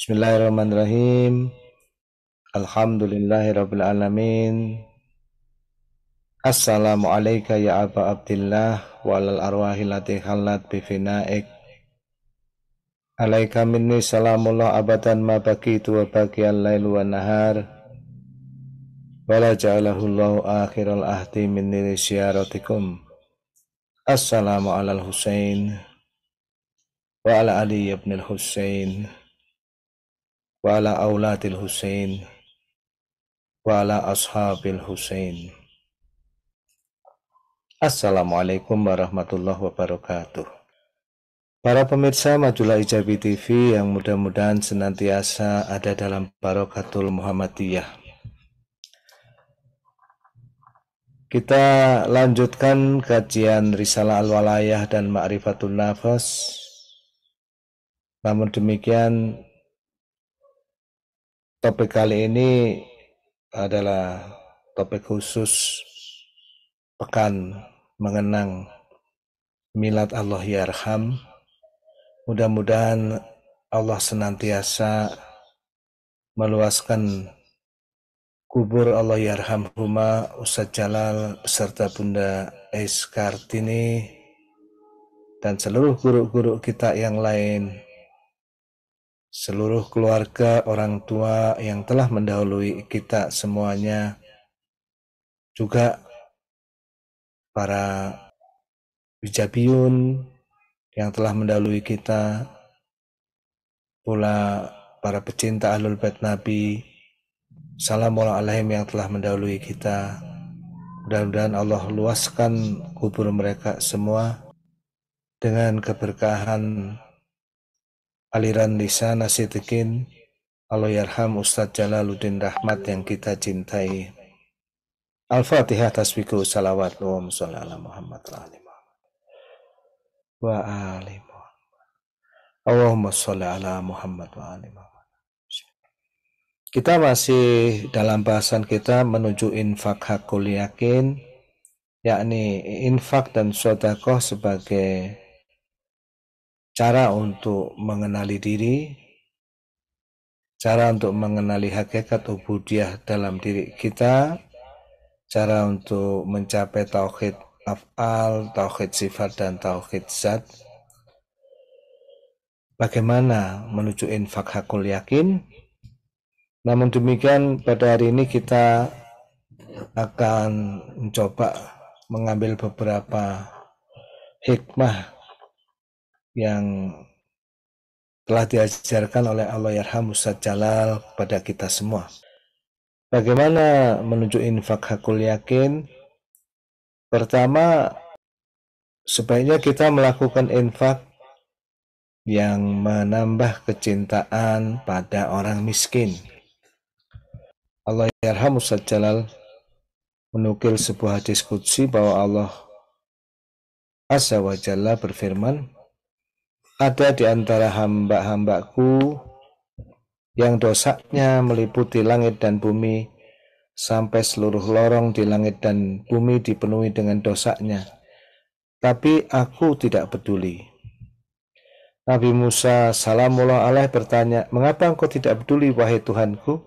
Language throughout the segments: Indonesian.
Bismillahirrahmanirrahim. Alhamdulillahirabbil alamin. Assalamu ya Aba Abdillah wa alal arwahi lati khalat bi Alaika minni salamullah abadan ma baqitu wa baqiyal lail wa nahar. Wala ja'alahu Allahu akhiral ahdi minni syaratikum. Assalamu alal Husain wa ala Ali ibn al-Husain. وعلى أولاد الحسين وعلى أصحاب الحسين Assalamualaikum warahmatullahi wabarakatuh Para pemirsa Majulah Ijabi TV yang mudah-mudahan senantiasa ada dalam barokatul Muhammadiyah Kita lanjutkan kajian Risalah Al-Walayah dan Ma'rifatul Nafas Namun demikian Topik kali ini adalah topik khusus pekan mengenang milad Allah yarham. Mudah-mudahan Allah senantiasa meluaskan kubur Allah yarham huma Ustaz Jalal serta Bunda Es dan seluruh guru-guru kita yang lain seluruh keluarga, orang tua yang telah mendahului kita semuanya, juga para bijabiyun yang telah mendahului kita, pula para pecinta Ahlul Bait Nabi, Salamullah alaihim yang telah mendahului kita. Mudah-mudahan Allah luaskan kubur mereka semua dengan keberkahan aliran lisan asitikin Aloyarham Ustadz Jalaluddin Rahmat yang kita cintai. Al-Fatihah tasbiku salawat wa musalla ala Muhammad wa ali Muhammad. Wa ali Muhammad. Allahumma sholli ala Muhammad wa ali Muhammad. Kita masih dalam bahasan kita menuju infak hakul yakin, yakni infak dan sodakoh sebagai cara untuk mengenali diri, cara untuk mengenali hakikat ubudiah dalam diri kita, cara untuk mencapai tauhid af'al, tauhid sifat dan tauhid zat. Bagaimana menuju infak hakul yakin? Namun demikian pada hari ini kita akan mencoba mengambil beberapa hikmah yang telah diajarkan oleh Allah Yarham Ustaz Jalal kepada kita semua. Bagaimana menuju infak hakul yakin? Pertama, sebaiknya kita melakukan infak yang menambah kecintaan pada orang miskin. Allah Yarham Ustaz Jalal menukil sebuah diskusi bahwa Allah Azza wa Jalla berfirman, ada di antara hamba-hambaku yang dosanya meliputi langit dan bumi sampai seluruh lorong di langit dan bumi dipenuhi dengan dosanya. Tapi aku tidak peduli. Nabi Musa salamullah alaih bertanya, Mengapa engkau tidak peduli wahai Tuhanku?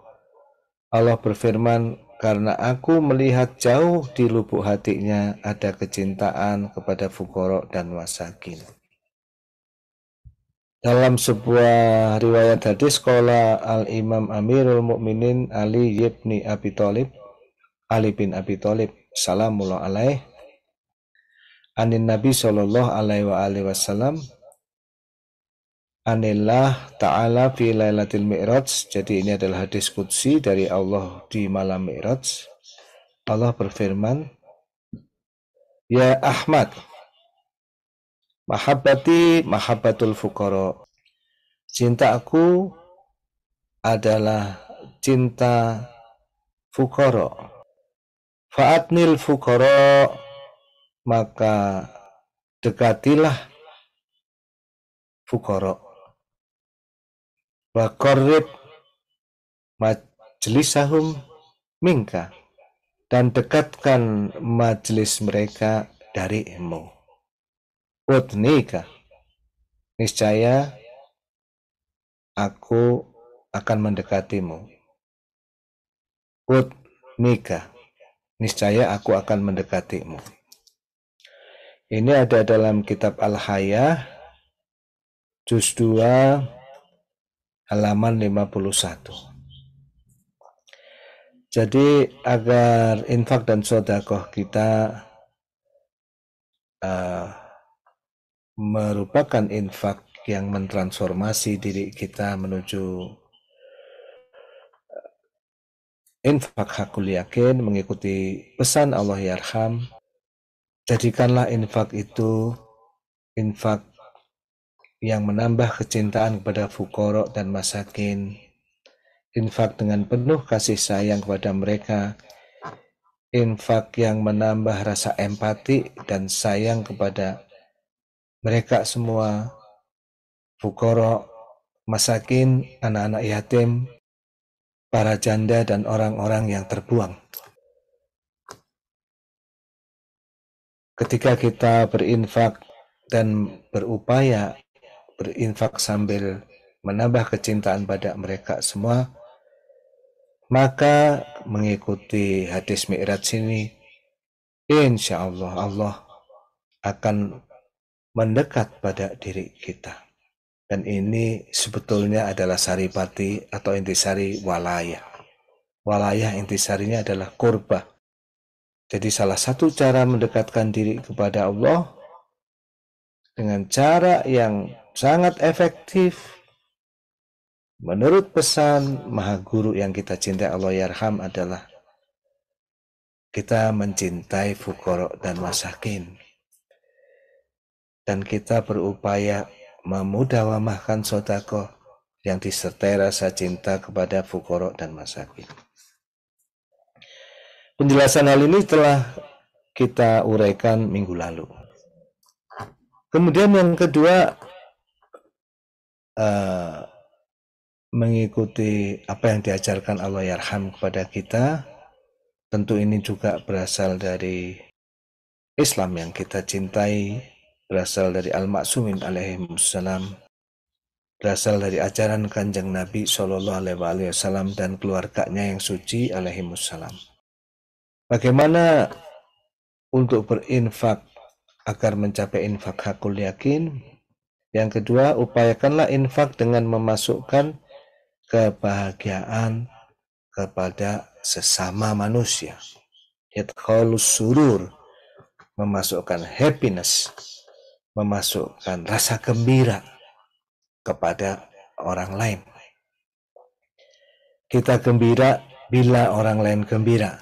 Allah berfirman, karena aku melihat jauh di lubuk hatinya ada kecintaan kepada fukorok dan wasakin. Dalam sebuah riwayat hadis sekolah Al-Imam Amirul Mukminin Ali ibni Abi Thalib Ali bin Abi Thalib salamullah alaih anin Nabi sallallahu alaihi wa alihi wasallam anillah ta'ala fi lailatul mi'raj jadi ini adalah hadis qudsi dari Allah di malam mi'raj Allah berfirman Ya Ahmad Mahabbati mahabbatul fukoro. Cinta aku adalah cinta fukoro. Fa'atnil fukoro maka dekatilah fukoro. Wa korrib mingka dan dekatkan majlis mereka darimu. Wabnika. Niscaya aku akan mendekatimu. Ut Niscaya aku akan mendekatimu. Ini ada dalam kitab Al-Hayah juz 2 halaman 51. Jadi agar infak dan sodakoh kita merupakan infak yang mentransformasi diri kita menuju eh, infak hakul yakin mengikuti pesan Allah Yarham jadikanlah infak itu infak yang menambah kecintaan kepada fukoro dan masakin infak dengan penuh kasih sayang kepada mereka infak yang menambah rasa empati dan sayang kepada mereka semua fukoro, masakin, anak-anak yatim, para janda dan orang-orang yang terbuang. Ketika kita berinfak dan berupaya berinfak sambil menambah kecintaan pada mereka semua, maka mengikuti hadis mi'rat sini, insya Allah Allah akan mendekat pada diri kita. Dan ini sebetulnya adalah saripati atau intisari walaya. Walaya intisarinya adalah kurba. Jadi salah satu cara mendekatkan diri kepada Allah dengan cara yang sangat efektif menurut pesan Maha Guru yang kita cintai Allah Yarham adalah kita mencintai fukorok dan masakin dan kita berupaya memudawamahkan sodako yang disertai rasa cinta kepada fukoro dan Masaki. Penjelasan hal ini telah kita uraikan minggu lalu. Kemudian yang kedua uh, mengikuti apa yang diajarkan Allah Yarham kepada kita. Tentu ini juga berasal dari Islam yang kita cintai, berasal dari Al-Maksumin alaihimussalam, berasal dari ajaran kanjeng Nabi Shallallahu alaihi wasallam dan keluarganya yang suci alaihimussalam. Bagaimana untuk berinfak agar mencapai infak hakul yakin? Yang kedua, upayakanlah infak dengan memasukkan kebahagiaan kepada sesama manusia. Yadkhulus surur, memasukkan happiness memasukkan rasa gembira kepada orang lain. Kita gembira bila orang lain gembira.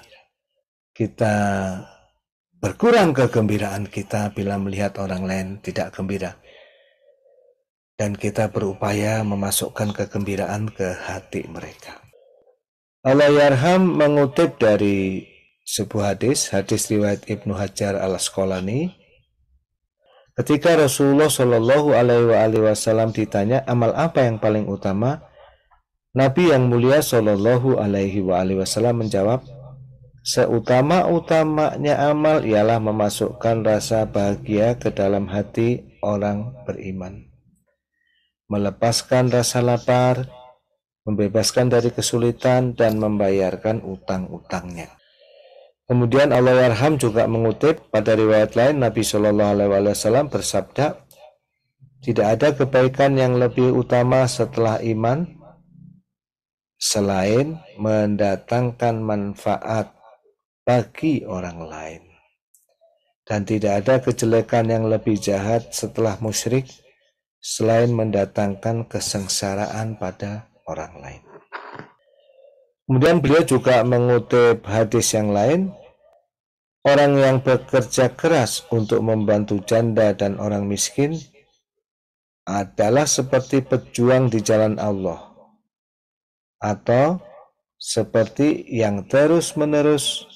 Kita berkurang kegembiraan kita bila melihat orang lain tidak gembira. Dan kita berupaya memasukkan kegembiraan ke hati mereka. Allah Yarham mengutip dari sebuah hadis, hadis riwayat Ibnu Hajar al-Asqalani, Ketika Rasulullah Shallallahu Alaihi Wasallam ditanya amal apa yang paling utama, Nabi yang mulia Shallallahu Alaihi Wasallam menjawab, seutama-utamanya amal ialah memasukkan rasa bahagia ke dalam hati orang beriman, melepaskan rasa lapar, membebaskan dari kesulitan dan membayarkan utang-utangnya. Kemudian Allah warham juga mengutip pada riwayat lain Nabi Shallallahu Alaihi Wasallam bersabda, tidak ada kebaikan yang lebih utama setelah iman selain mendatangkan manfaat bagi orang lain. Dan tidak ada kejelekan yang lebih jahat setelah musyrik selain mendatangkan kesengsaraan pada orang lain. Kemudian beliau juga mengutip hadis yang lain, orang yang bekerja keras untuk membantu janda dan orang miskin adalah seperti pejuang di jalan Allah atau seperti yang terus-menerus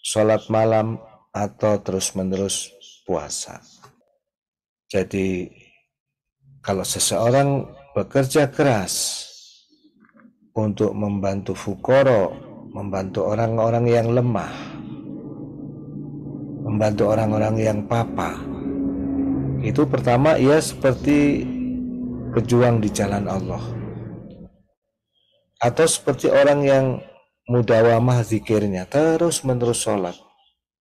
sholat malam atau terus-menerus puasa. Jadi kalau seseorang bekerja keras untuk membantu fukoro, membantu orang-orang yang lemah, membantu orang-orang yang papa. Itu pertama ia seperti pejuang di jalan Allah. Atau seperti orang yang mudawamah zikirnya, terus menerus sholat,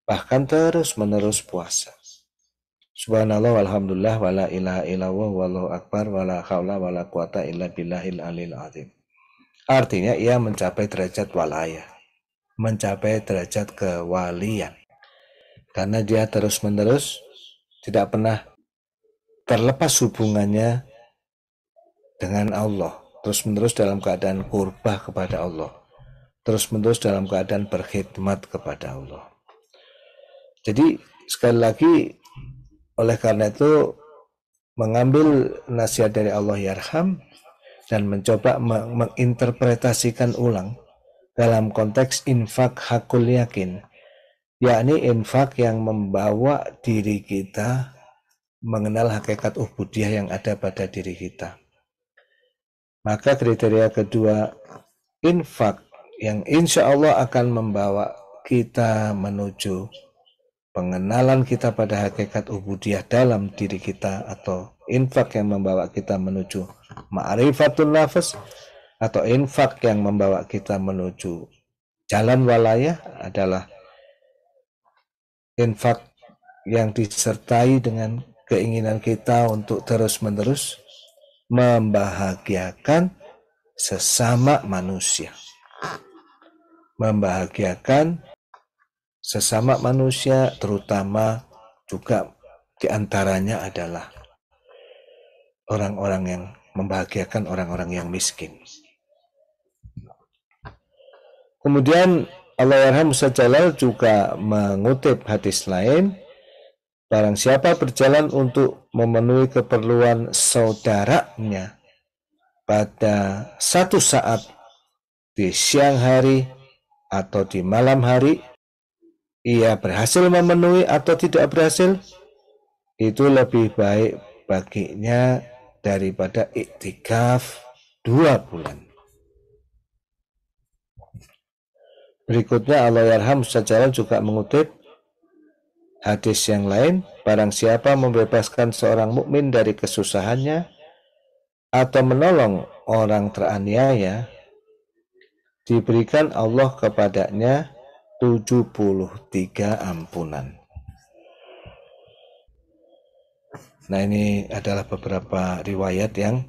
bahkan terus menerus puasa. Subhanallah walhamdulillah wala ilaha illallah wallahu akbar wala haula wala quwata illa billahil alil azim. Artinya ia mencapai derajat walaya, mencapai derajat kewalian. Karena dia terus-menerus tidak pernah terlepas hubungannya dengan Allah, terus-menerus dalam keadaan kurbah kepada Allah, terus-menerus dalam keadaan berkhidmat kepada Allah. Jadi sekali lagi oleh karena itu mengambil nasihat dari Allah Yarham ya dan mencoba meng menginterpretasikan ulang dalam konteks infak hakul yakin, yakni infak yang membawa diri kita mengenal hakikat ubudiah yang ada pada diri kita. Maka kriteria kedua, infak yang insya Allah akan membawa kita menuju pengenalan kita pada hakikat ubudiah dalam diri kita atau infak yang membawa kita menuju ma'rifatul Nafas atau infak yang membawa kita menuju jalan walayah adalah infak yang disertai dengan keinginan kita untuk terus-menerus membahagiakan sesama manusia. Membahagiakan sesama manusia terutama juga diantaranya adalah orang-orang yang membahagiakan orang-orang yang miskin. Kemudian Allah Yarham Jalal juga mengutip hadis lain, barang siapa berjalan untuk memenuhi keperluan saudaranya pada satu saat di siang hari atau di malam hari, ia berhasil memenuhi atau tidak berhasil, itu lebih baik baginya daripada iktikaf dua bulan. Berikutnya Allah Yarham Ustaz juga mengutip hadis yang lain, barang siapa membebaskan seorang mukmin dari kesusahannya atau menolong orang teraniaya, diberikan Allah kepadanya 73 ampunan. Nah ini adalah beberapa riwayat yang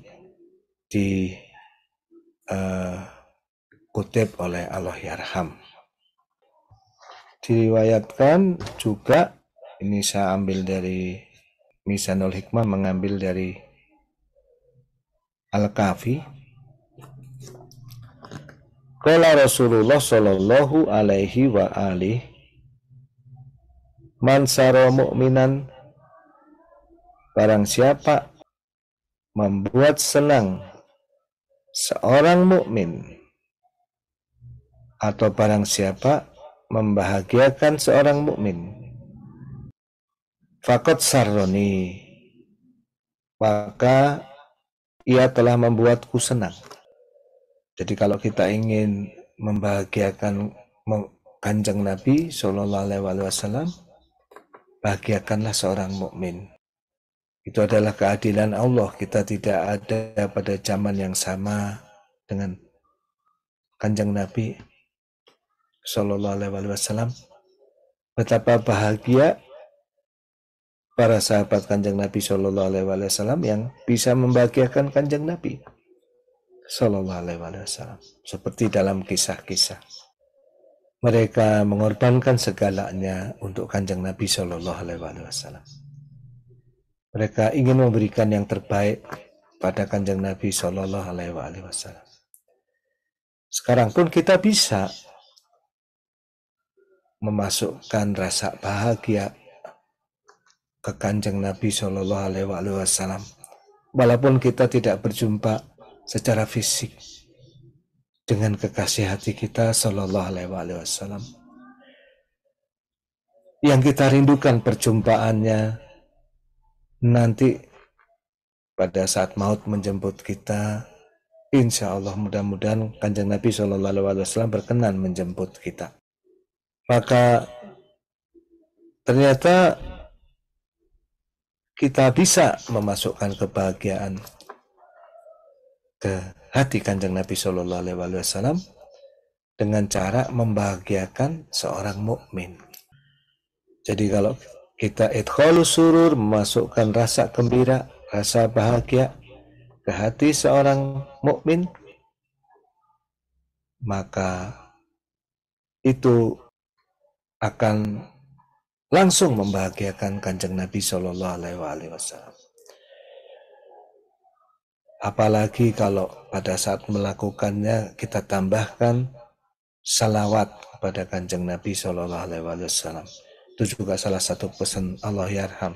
dikutip eh, uh, oleh Allah Yarham. Diriwayatkan juga, ini saya ambil dari Misanul Hikmah mengambil dari Al-Kafi. Kala Rasulullah Shallallahu Alaihi wa alihi Man Barang siapa membuat senang seorang mukmin atau barang siapa membahagiakan seorang mukmin fakot saroni maka ia telah membuatku senang. Jadi kalau kita ingin membahagiakan kanjeng Nabi sallallahu Alaihi Wasallam, bahagiakanlah seorang mukmin. Itu adalah keadilan Allah. Kita tidak ada pada zaman yang sama dengan kanjeng Nabi Shallallahu Alaihi Wasallam. Betapa bahagia para sahabat kanjeng Nabi Shallallahu Alaihi Wasallam yang bisa membahagiakan kanjeng Nabi Shallallahu Alaihi Wasallam. Seperti dalam kisah-kisah. Mereka mengorbankan segalanya untuk kanjeng Nabi Shallallahu Alaihi Wasallam. Mereka ingin memberikan yang terbaik pada kanjeng Nabi Shallallahu Alaihi Wasallam. Sekarang pun kita bisa memasukkan rasa bahagia ke kanjeng Nabi Shallallahu Alaihi Wasallam, walaupun kita tidak berjumpa secara fisik dengan kekasih hati kita Shallallahu Alaihi Wasallam. Yang kita rindukan perjumpaannya, nanti pada saat maut menjemput kita insya Allah mudah-mudahan kanjeng Nabi saw berkenan menjemput kita maka ternyata kita bisa memasukkan kebahagiaan ke hati kanjeng Nabi saw dengan cara membahagiakan seorang mukmin. Jadi kalau kita idkholu surur, memasukkan rasa gembira, rasa bahagia ke hati seorang mukmin, maka itu akan langsung membahagiakan kanjeng Nabi Shallallahu Alaihi Wasallam. Apalagi kalau pada saat melakukannya kita tambahkan salawat kepada kanjeng Nabi Shallallahu Alaihi Wasallam. Itu juga salah satu pesan Allah Yarham.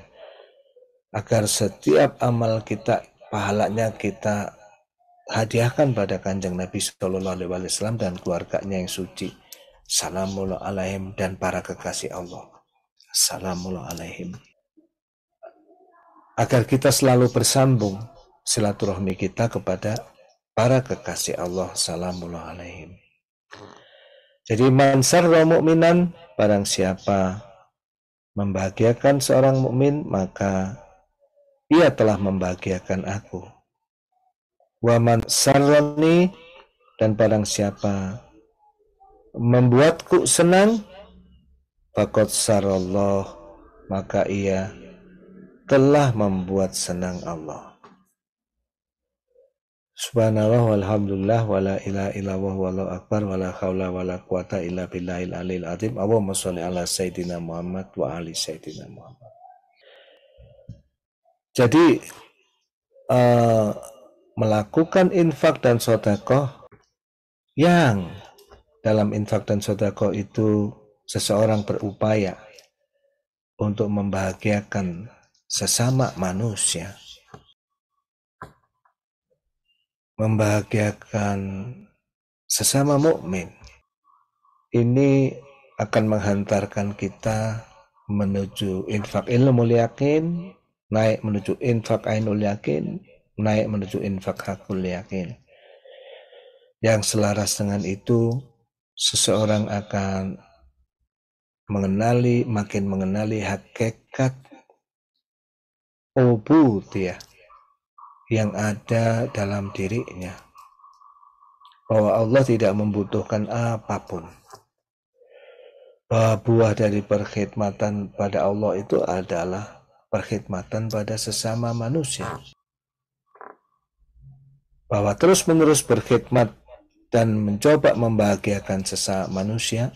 Agar setiap amal kita, pahalanya kita hadiahkan pada kanjeng Nabi Shallallahu Alaihi Wasallam dan keluarganya yang suci. Salamullah alaihim dan para kekasih Allah. Salamullah alaihim. Agar kita selalu bersambung silaturahmi kita kepada para kekasih Allah. Salamullah alaihim. Jadi mansar sarra minan barang siapa membahagiakan seorang mukmin maka ia telah membahagiakan aku. Waman sarani dan barang siapa membuatku senang Fakot sarallah maka ia telah membuat senang Allah. Subhanallah walhamdulillah wala ilaha illallah wallahu akbar wala haula wala quwata illa billahil alil azim. Allahumma sholli ala sayidina Muhammad wa ali sayidina Muhammad. Jadi uh, melakukan infak dan sodakoh yang dalam infak dan sodakoh itu seseorang berupaya untuk membahagiakan sesama manusia membahagiakan sesama mukmin ini akan menghantarkan kita menuju infak ilmu yakin naik menuju infak ainul yakin naik menuju infak hakul yakin yang selaras dengan itu seseorang akan mengenali makin mengenali hakikat ubudiyah yang ada dalam dirinya. Bahwa Allah tidak membutuhkan apapun. Bahwa buah dari perkhidmatan pada Allah itu adalah perkhidmatan pada sesama manusia. Bahwa terus-menerus berkhidmat dan mencoba membahagiakan sesama manusia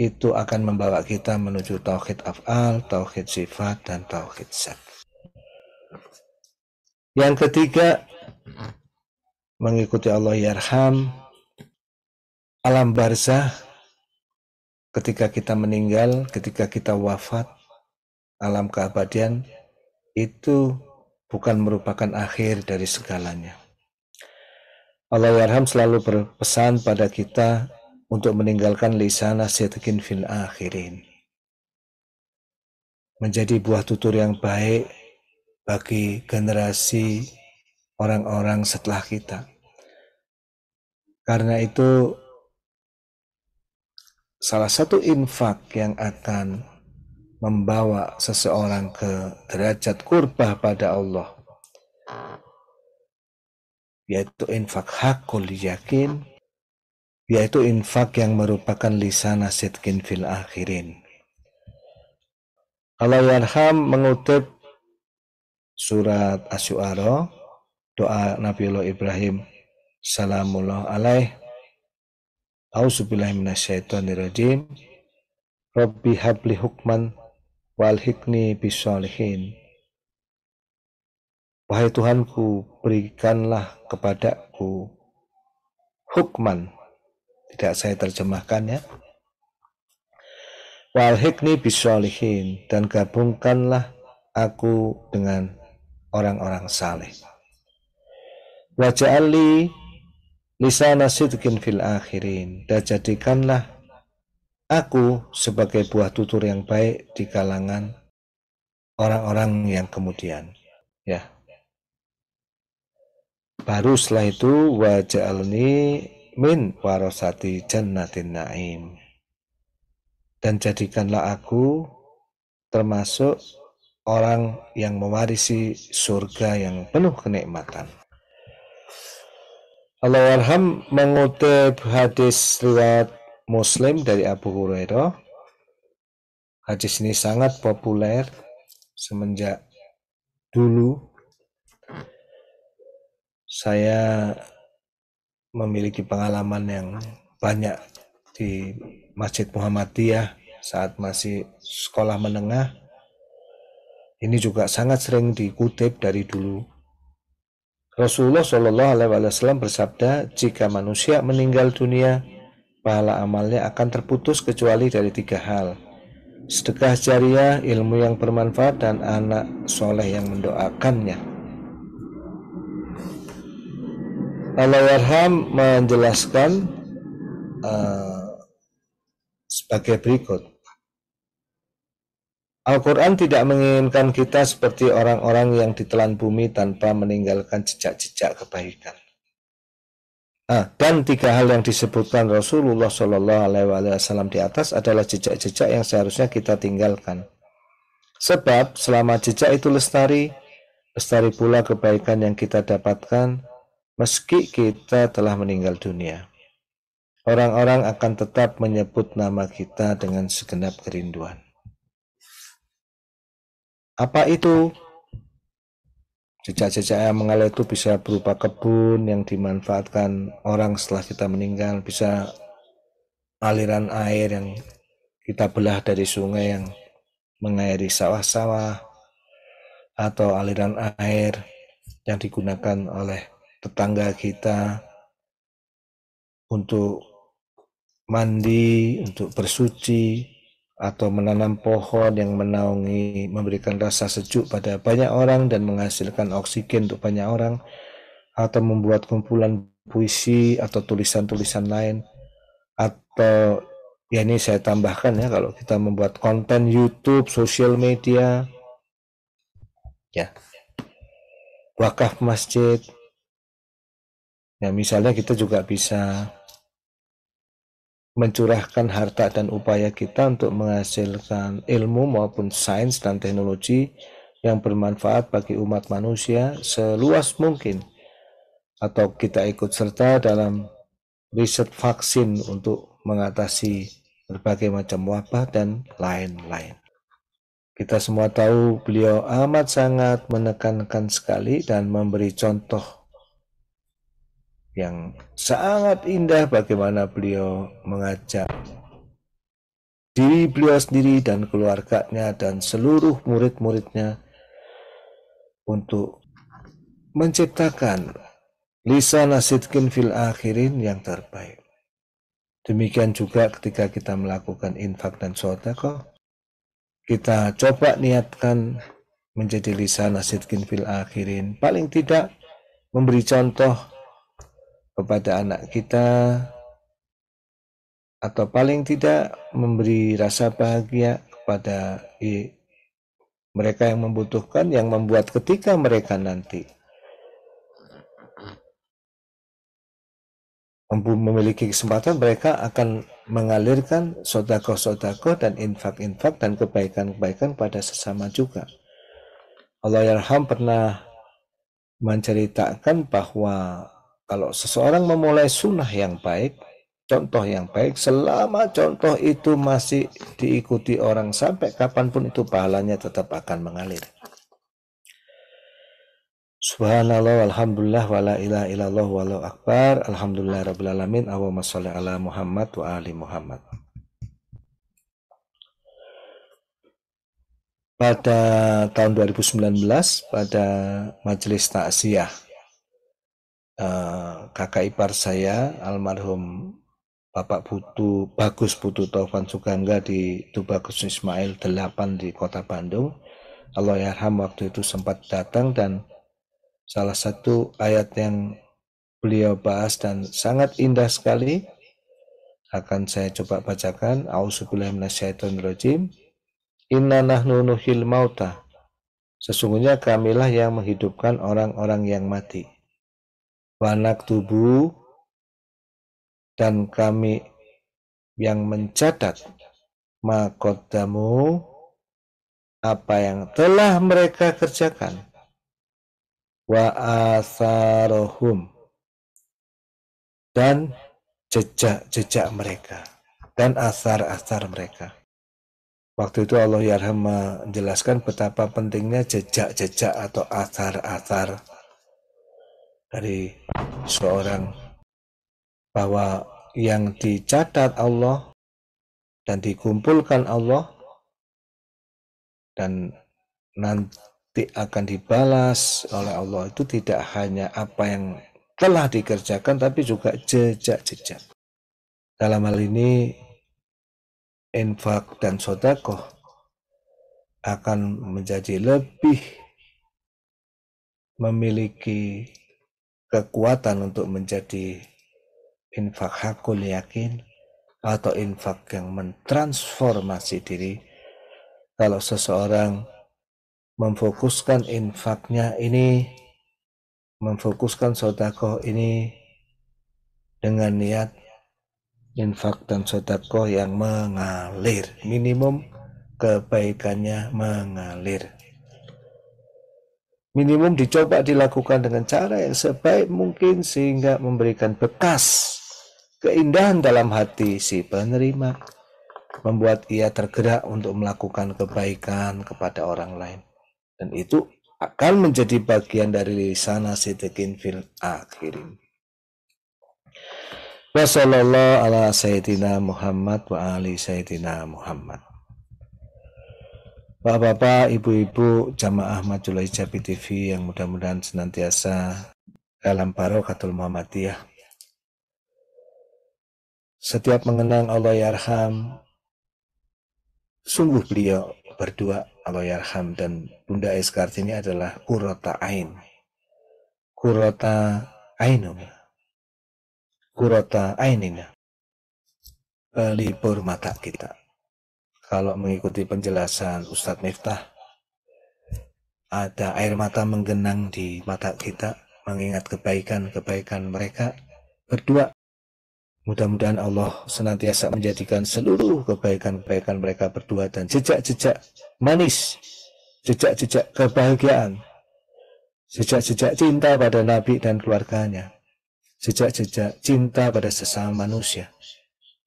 itu akan membawa kita menuju tauhid af'al, tauhid sifat, dan tauhid zat. Yang ketiga, mengikuti Allah Yarham, ya alam barzah, ketika kita meninggal, ketika kita wafat, alam keabadian, itu bukan merupakan akhir dari segalanya. Allah Yarham ya selalu berpesan pada kita untuk meninggalkan lisana setikin fil akhirin. Menjadi buah tutur yang baik bagi generasi orang-orang setelah kita. Karena itu salah satu infak yang akan membawa seseorang ke derajat kurbah pada Allah yaitu infak hakul yakin yaitu infak yang merupakan lisan asidkin fil akhirin. Allah Yarham mengutip surat Asy'ara doa Nabi Allah Ibrahim salamullah alaih A'udzubillahi rajim Rabbi habli hukman walhikni bisolihin Wahai Tuhanku, berikanlah kepadaku hukman. Tidak saya terjemahkan ya. Walhikni bisolihin dan gabungkanlah aku dengan orang-orang saleh. Wajah Ali lisana sidqin fil akhirin. Dan jadikanlah aku sebagai buah tutur yang baik di kalangan orang-orang yang kemudian. Ya. Baru setelah itu wajah ja'alni min warosati jannatin na'im. Dan jadikanlah aku termasuk orang yang mewarisi surga yang penuh kenikmatan. Allah Arham mengutip hadis riwayat Muslim dari Abu Hurairah. Hadis ini sangat populer semenjak dulu saya memiliki pengalaman yang banyak di Masjid Muhammadiyah saat masih sekolah menengah ini juga sangat sering dikutip dari dulu. Rasulullah Shallallahu Alaihi Wasallam bersabda, jika manusia meninggal dunia, pahala amalnya akan terputus kecuali dari tiga hal. Sedekah jariah, ilmu yang bermanfaat, dan anak soleh yang mendoakannya. Alawarham menjelaskan uh, sebagai berikut. Al-Quran tidak menginginkan kita seperti orang-orang yang ditelan bumi tanpa meninggalkan jejak-jejak kebaikan. Nah, dan tiga hal yang disebutkan Rasulullah SAW di atas adalah jejak-jejak yang seharusnya kita tinggalkan. Sebab selama jejak itu lestari, lestari pula kebaikan yang kita dapatkan meski kita telah meninggal dunia. Orang-orang akan tetap menyebut nama kita dengan segenap kerinduan. Apa itu? Jejak-jejak yang mengalir itu bisa berupa kebun yang dimanfaatkan orang setelah kita meninggal, bisa aliran air yang kita belah dari sungai yang mengairi sawah-sawah, atau aliran air yang digunakan oleh tetangga kita untuk mandi, untuk bersuci, atau menanam pohon yang menaungi memberikan rasa sejuk pada banyak orang dan menghasilkan oksigen untuk banyak orang atau membuat kumpulan puisi atau tulisan-tulisan lain atau ya ini saya tambahkan ya kalau kita membuat konten YouTube, sosial media ya wakaf masjid ya misalnya kita juga bisa mencurahkan harta dan upaya kita untuk menghasilkan ilmu maupun sains dan teknologi yang bermanfaat bagi umat manusia seluas mungkin atau kita ikut serta dalam riset vaksin untuk mengatasi berbagai macam wabah dan lain-lain. Kita semua tahu beliau amat sangat menekankan sekali dan memberi contoh yang sangat indah bagaimana beliau mengajak diri beliau sendiri dan keluarganya dan seluruh murid-muridnya untuk menciptakan lisan nasidkin fil akhirin yang terbaik. Demikian juga ketika kita melakukan infak dan sodakoh, kita coba niatkan menjadi lisan nasidkin fil akhirin. Paling tidak memberi contoh kepada anak kita atau paling tidak memberi rasa bahagia kepada mereka yang membutuhkan yang membuat ketika mereka nanti memiliki kesempatan mereka akan mengalirkan sodako-sodako dan infak-infak dan kebaikan-kebaikan pada sesama juga. Allah Yarham pernah menceritakan bahwa kalau seseorang memulai sunnah yang baik, contoh yang baik, selama contoh itu masih diikuti orang sampai kapanpun itu pahalanya tetap akan mengalir. Subhanallah Alhamdulillah, wala ilaha illallah wallahu akbar. Alhamdulillah rabbil alamin. Allahumma shalli ala Muhammad wa ali Muhammad. Pada tahun 2019 pada majelis taksiyah Eh, kakak ipar saya almarhum Bapak Putu Bagus Putu Taufan Sugangga di Tubagus Ismail 8 di Kota Bandung. Allah Yarham waktu itu sempat datang dan salah satu ayat yang beliau bahas dan sangat indah sekali akan saya coba bacakan minasyaitonirrajim Inna nahnu nuhil mauta Sesungguhnya kamilah yang menghidupkan orang-orang yang mati wanak tubuh dan kami yang mencatat makotamu apa yang telah mereka kerjakan wa asarohum dan jejak-jejak mereka dan asar-asar mereka. Waktu itu Allah Yarham menjelaskan betapa pentingnya jejak-jejak atau asar-asar dari seorang bahwa yang dicatat Allah dan dikumpulkan Allah dan nanti akan dibalas oleh Allah itu tidak hanya apa yang telah dikerjakan tapi juga jejak-jejak. Dalam hal ini infak dan Sodako akan menjadi lebih memiliki kekuatan untuk menjadi infak hakul yakin atau infak yang mentransformasi diri kalau seseorang memfokuskan infaknya ini memfokuskan sodako ini dengan niat infak dan sodako yang mengalir minimum kebaikannya mengalir Minimum dicoba dilakukan dengan cara yang sebaik mungkin sehingga memberikan bekas keindahan dalam hati si penerima, membuat ia tergerak untuk melakukan kebaikan kepada orang lain. Dan itu akan menjadi bagian dari sana sitikin fil akhirin. Wassalamualaikum warahmatullahi wabarakatuh. Bapak-bapak, ibu-ibu, jamaah Majulah Ijabi TV yang mudah-mudahan senantiasa dalam barokatul Muhammadiyah. Setiap mengenang Allah Yarham, sungguh beliau berdua Allah Yarham dan Bunda Ais Kartini adalah kurota ain. Kurota ainum. Kurota ainina. pelipur mata kita kalau mengikuti penjelasan Ustadz Miftah ada air mata menggenang di mata kita mengingat kebaikan-kebaikan mereka berdua Mudah-mudahan Allah senantiasa menjadikan seluruh kebaikan-kebaikan mereka berdua dan jejak-jejak manis, jejak-jejak kebahagiaan, jejak-jejak cinta pada Nabi dan keluarganya, jejak-jejak cinta pada sesama manusia,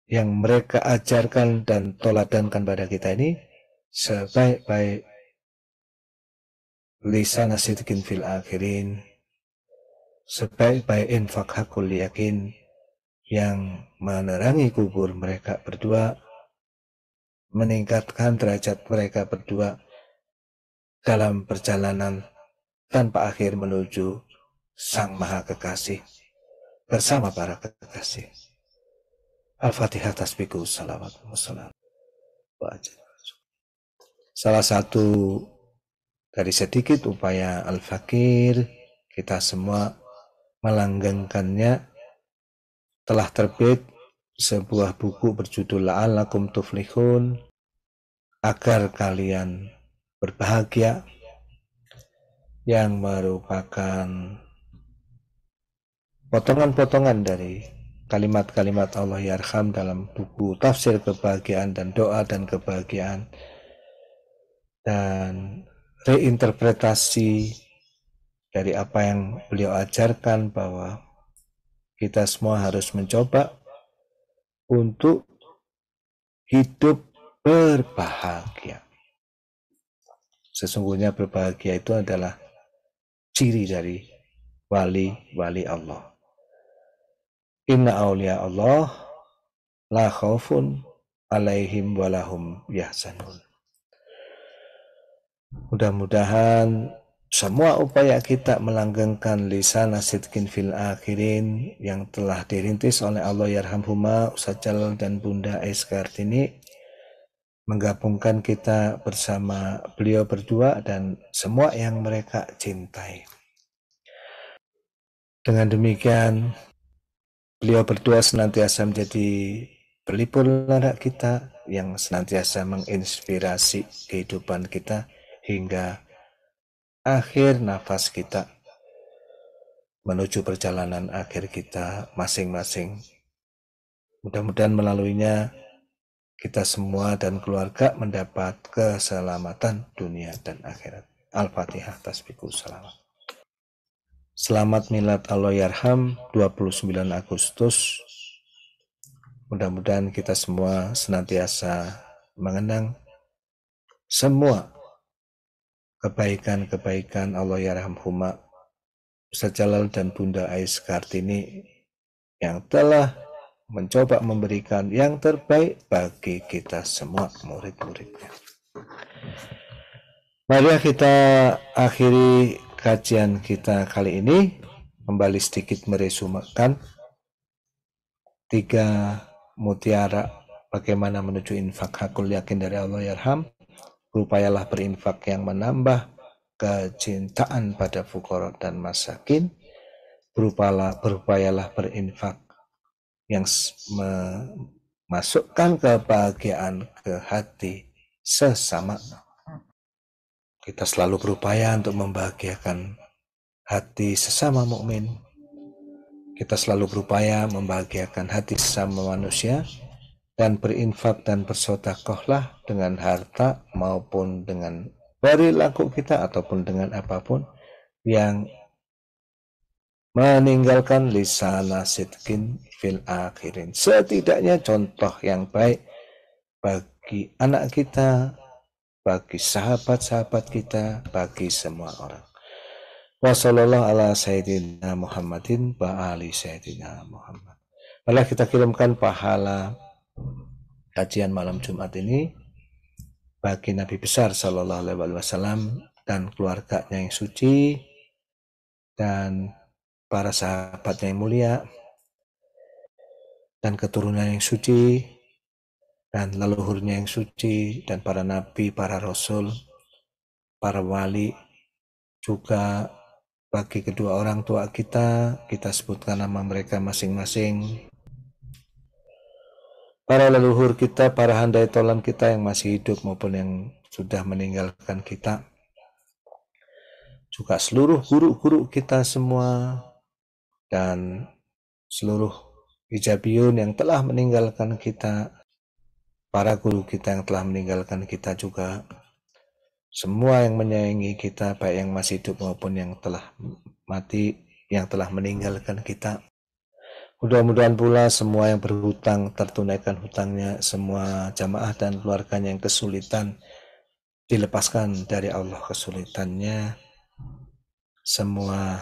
yang mereka ajarkan dan toladankan pada kita ini sebaik-baik lisan asidkin fil akhirin sebaik-baik infak hakul yakin yang menerangi kubur mereka berdua meningkatkan derajat mereka berdua dalam perjalanan tanpa akhir menuju Sang Maha Kekasih bersama para kekasih. Al-Fatihah tasbihku salawat wassalam. Salah satu dari sedikit upaya al-fakir kita semua melanggengkannya telah terbit sebuah buku berjudul La'alakum Tuflihun agar kalian berbahagia yang merupakan potongan-potongan dari kalimat-kalimat Allah Yarham dalam buku Tafsir Kebahagiaan dan Doa dan Kebahagiaan dan reinterpretasi dari apa yang beliau ajarkan bahwa kita semua harus mencoba untuk hidup berbahagia. Sesungguhnya berbahagia itu adalah ciri dari wali-wali Allah. Inna awliya Allah la khawfun alaihim walahum yahsanun. Mudah-mudahan semua upaya kita melanggengkan lisan nasidkin fil akhirin yang telah dirintis oleh Allah Yarhamhuma Ustaz Jalal dan Bunda Es Kartini menggabungkan kita bersama beliau berdua dan semua yang mereka cintai. Dengan demikian, Beliau berdua senantiasa menjadi pelipur lara kita yang senantiasa menginspirasi kehidupan kita hingga akhir nafas kita menuju perjalanan akhir kita masing-masing. Mudah-mudahan melaluinya kita semua dan keluarga mendapat keselamatan dunia dan akhirat. Al-Fatihah tasbihku salamat. Selamat Milad Aloyarham 29 Agustus. Mudah-mudahan kita semua senantiasa mengenang semua kebaikan-kebaikan Allah Yarham Huma, Ustaz dan Bunda Ais Kartini yang telah mencoba memberikan yang terbaik bagi kita semua murid-muridnya. Mari kita akhiri kajian kita kali ini kembali sedikit meresumekan tiga mutiara bagaimana menuju infak hakul yakin dari Allah yarham berupayalah berinfak yang menambah kecintaan pada fukor dan masakin berupayalah, berupayalah berinfak yang memasukkan kebahagiaan ke hati sesama kita selalu berupaya untuk membahagiakan hati sesama mukmin. Kita selalu berupaya membahagiakan hati sesama manusia dan berinfak dan bersodakohlah dengan harta maupun dengan perilaku kita ataupun dengan apapun yang meninggalkan lisana sidkin fil akhirin. Setidaknya contoh yang baik bagi anak kita, bagi sahabat-sahabat kita, bagi semua orang. Wassalamualaikum ala sayyidina Muhammadin wa ali sayyidina Muhammad. Malah kita kirimkan pahala kajian malam Jumat ini bagi Nabi besar sallallahu alaihi wasallam dan keluarganya yang suci dan para sahabatnya yang mulia dan keturunan yang suci dan leluhurnya yang suci dan para nabi, para rasul, para wali juga bagi kedua orang tua kita, kita sebutkan nama mereka masing-masing. Para leluhur kita, para handai tolan kita yang masih hidup maupun yang sudah meninggalkan kita. Juga seluruh guru-guru kita semua dan seluruh hijabiyun yang telah meninggalkan kita para guru kita yang telah meninggalkan kita juga, semua yang menyayangi kita, baik yang masih hidup maupun yang telah mati, yang telah meninggalkan kita. Mudah-mudahan pula semua yang berhutang tertunaikan hutangnya, semua jamaah dan keluarganya yang kesulitan dilepaskan dari Allah kesulitannya, semua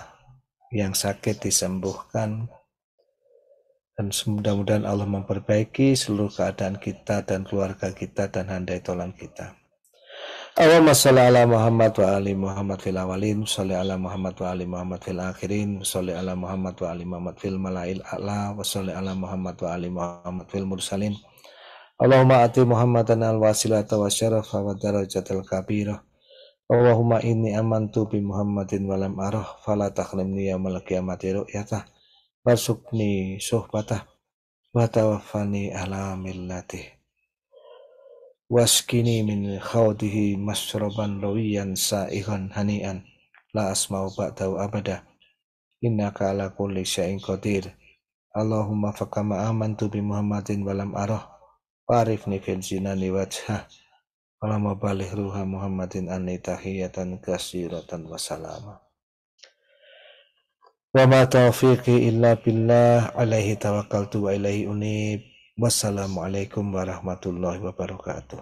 yang sakit disembuhkan, dan mudah-mudahan Allah memperbaiki seluruh keadaan kita dan keluarga kita dan handai tolan kita. Allahumma sholli ala Muhammad wa ali Muhammad fil awalin, sholli ala Muhammad wa ali Muhammad fil akhirin, sholli ala Muhammad wa ali Muhammad fil malail a'la, wa sholli ala Muhammad wa ali Muhammad fil mursalin. Allahumma ati Muhammadan al-wasilata wa syarafa wa darajatal kabirah. Allahumma inni amantu bi Muhammadin walam arah, fala takhlimni yaumal qiyamati ru'yatah. Warzuqni suhbatah wa tawaffani ala millatih. Waskini min khawdihi masroban rawiyan sa'ihan hani'an la asma'u ba'dahu abada. Innaka ala kulli syai'in qadir. Allahumma fakama amantu bi Muhammadin walam arah. Warifni fil zinani wajha walamabalih ruha Muhammadin anni tahiyatan kasiratan wasalamah Wa ma taufiqi illa billah alaihi tawakkaltu wa ilaihi unib. Wassalamualaikum warahmatullahi wabarakatuh.